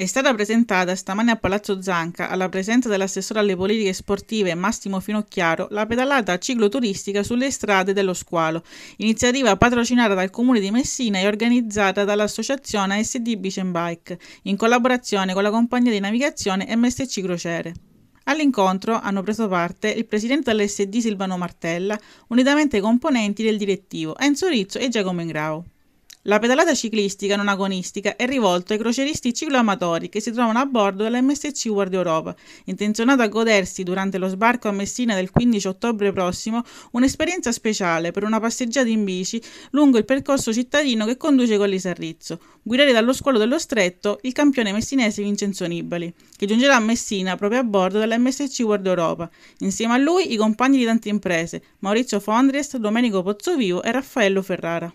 È stata presentata stamane a Palazzo Zanca, alla presenza dell'assessore alle politiche sportive Massimo Finocchiaro, la pedalata cicloturistica sulle strade dello Squalo, iniziativa patrocinata dal Comune di Messina e organizzata dall'associazione SD Bici Bike, in collaborazione con la compagnia di navigazione MSC Crociere. All'incontro hanno preso parte il presidente dell'SD Silvano Martella, unitamente ai componenti del direttivo Enzo Rizzo e Giacomo Ingrao. La pedalata ciclistica non agonistica è rivolta ai croceristi cicloamatori che si trovano a bordo dell'MSC World Europa, intenzionato a godersi durante lo sbarco a Messina del 15 ottobre prossimo un'esperienza speciale per una passeggiata in bici lungo il percorso cittadino che conduce con l'Isarrizzo, guidare dallo scuolo dello stretto il campione messinese Vincenzo Nibali, che giungerà a Messina proprio a bordo dell'MSC World Europa. Insieme a lui i compagni di tante imprese, Maurizio Fondriest, Domenico Pozzovivo e Raffaello Ferrara.